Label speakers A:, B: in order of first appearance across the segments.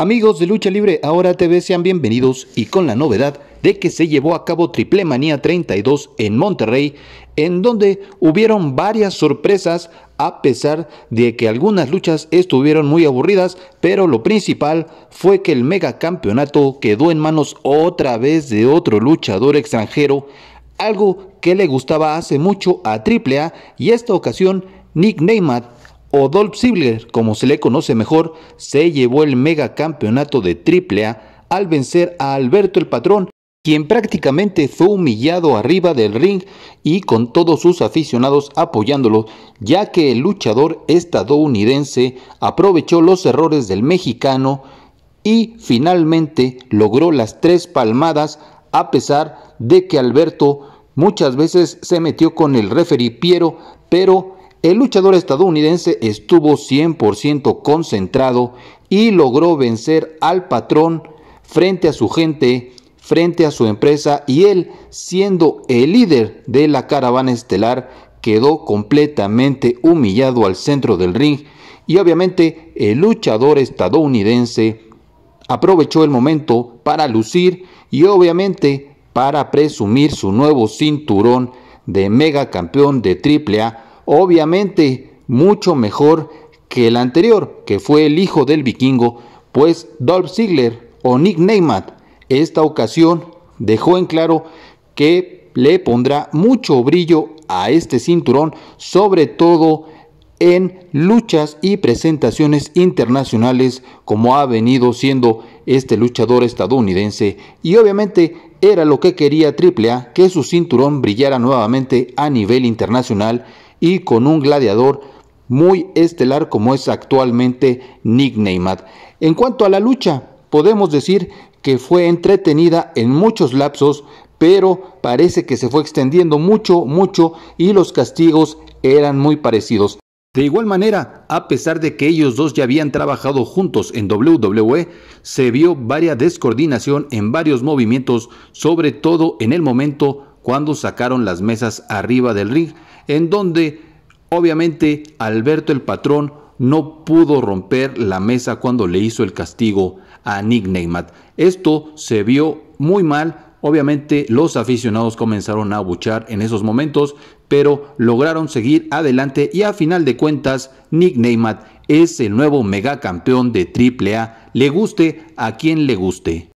A: Amigos de Lucha Libre Ahora TV, sean bienvenidos y con la novedad de que se llevó a cabo Triple Manía 32 en Monterrey, en donde hubieron varias sorpresas a pesar de que algunas luchas estuvieron muy aburridas, pero lo principal fue que el megacampeonato quedó en manos otra vez de otro luchador extranjero, algo que le gustaba hace mucho a AAA y esta ocasión Nick Neymar o Dolph como se le conoce mejor, se llevó el mega campeonato de AAA al vencer a Alberto el Patrón, quien prácticamente fue humillado arriba del ring y con todos sus aficionados apoyándolo, ya que el luchador estadounidense aprovechó los errores del mexicano y finalmente logró las tres palmadas a pesar de que Alberto muchas veces se metió con el referee Piero, pero el luchador estadounidense estuvo 100% concentrado y logró vencer al patrón frente a su gente, frente a su empresa y él, siendo el líder de la caravana estelar, quedó completamente humillado al centro del ring y obviamente el luchador estadounidense aprovechó el momento para lucir y obviamente para presumir su nuevo cinturón de mega campeón de AAA obviamente mucho mejor que el anterior, que fue el hijo del vikingo, pues Dolph Ziggler o Nick Neymar, esta ocasión dejó en claro que le pondrá mucho brillo a este cinturón, sobre todo en luchas y presentaciones internacionales como ha venido siendo este luchador estadounidense y obviamente era lo que quería AAA que su cinturón brillara nuevamente a nivel internacional y con un gladiador muy estelar como es actualmente Nick En cuanto a la lucha, podemos decir que fue entretenida en muchos lapsos, pero parece que se fue extendiendo mucho, mucho y los castigos eran muy parecidos. De igual manera, a pesar de que ellos dos ya habían trabajado juntos en WWE, se vio varia descoordinación en varios movimientos, sobre todo en el momento cuando sacaron las mesas arriba del ring, en donde obviamente Alberto el patrón no pudo romper la mesa cuando le hizo el castigo a Nick Neymat. Esto se vio muy mal. Obviamente los aficionados comenzaron a abuchar en esos momentos, pero lograron seguir adelante y a final de cuentas Nick Neymat es el nuevo megacampeón de AAA, le guste a quien le guste.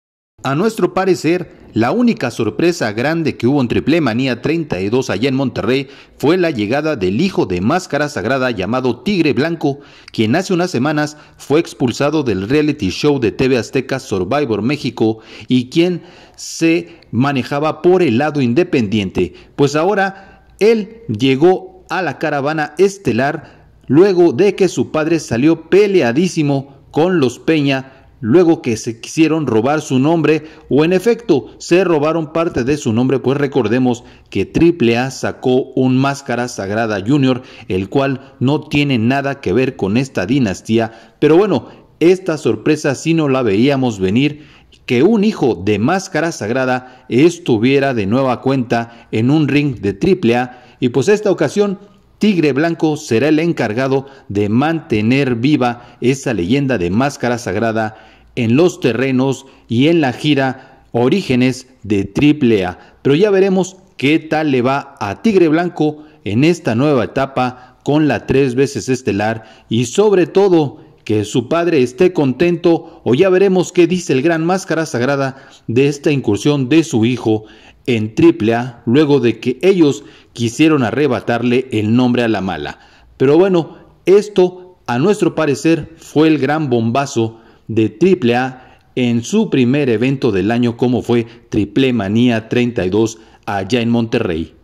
A: A nuestro parecer, la única sorpresa grande que hubo en Triple Manía 32 allá en Monterrey fue la llegada del hijo de máscara sagrada llamado Tigre Blanco, quien hace unas semanas fue expulsado del reality show de TV Azteca Survivor México y quien se manejaba por el lado independiente, pues ahora él llegó a la caravana estelar luego de que su padre salió peleadísimo con los Peña luego que se quisieron robar su nombre o en efecto se robaron parte de su nombre, pues recordemos que AAA sacó un Máscara Sagrada Junior, el cual no tiene nada que ver con esta dinastía, pero bueno, esta sorpresa si no la veíamos venir que un hijo de Máscara Sagrada estuviera de nueva cuenta en un ring de AAA y pues esta ocasión Tigre Blanco será el encargado de mantener viva esa leyenda de máscara sagrada en los terrenos y en la gira Orígenes de AAA. Pero ya veremos qué tal le va a Tigre Blanco en esta nueva etapa con la tres veces estelar y sobre todo que su padre esté contento o ya veremos qué dice el gran máscara sagrada de esta incursión de su hijo en Triple A luego de que ellos quisieron arrebatarle el nombre a la mala. Pero bueno, esto a nuestro parecer fue el gran bombazo de Triple A en su primer evento del año como fue Triple Manía 32 allá en Monterrey.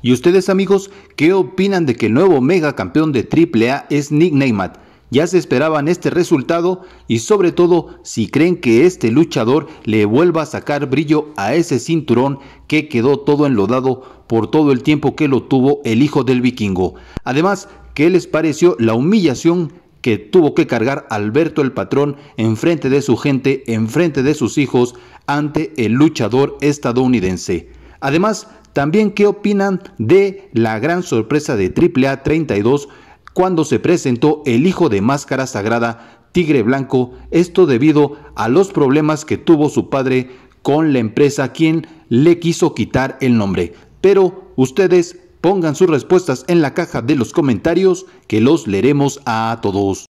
A: ¿Y ustedes amigos qué opinan de que el nuevo mega campeón de A es Nick Neymat? Ya se esperaban este resultado y sobre todo si creen que este luchador le vuelva a sacar brillo a ese cinturón que quedó todo enlodado por todo el tiempo que lo tuvo el hijo del vikingo. Además, ¿qué les pareció la humillación que tuvo que cargar Alberto el patrón en frente de su gente, en frente de sus hijos, ante el luchador estadounidense? Además, también qué opinan de la gran sorpresa de AAA 32 cuando se presentó el hijo de máscara sagrada, Tigre Blanco, esto debido a los problemas que tuvo su padre con la empresa quien le quiso quitar el nombre. Pero ustedes pongan sus respuestas en la caja de los comentarios que los leeremos a todos.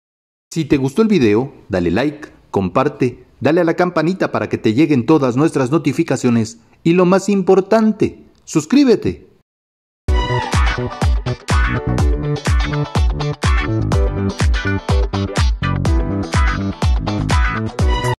A: Si te gustó el video, dale like, comparte, dale a la campanita para que te lleguen todas nuestras notificaciones y lo más importante, suscríbete. Thank you.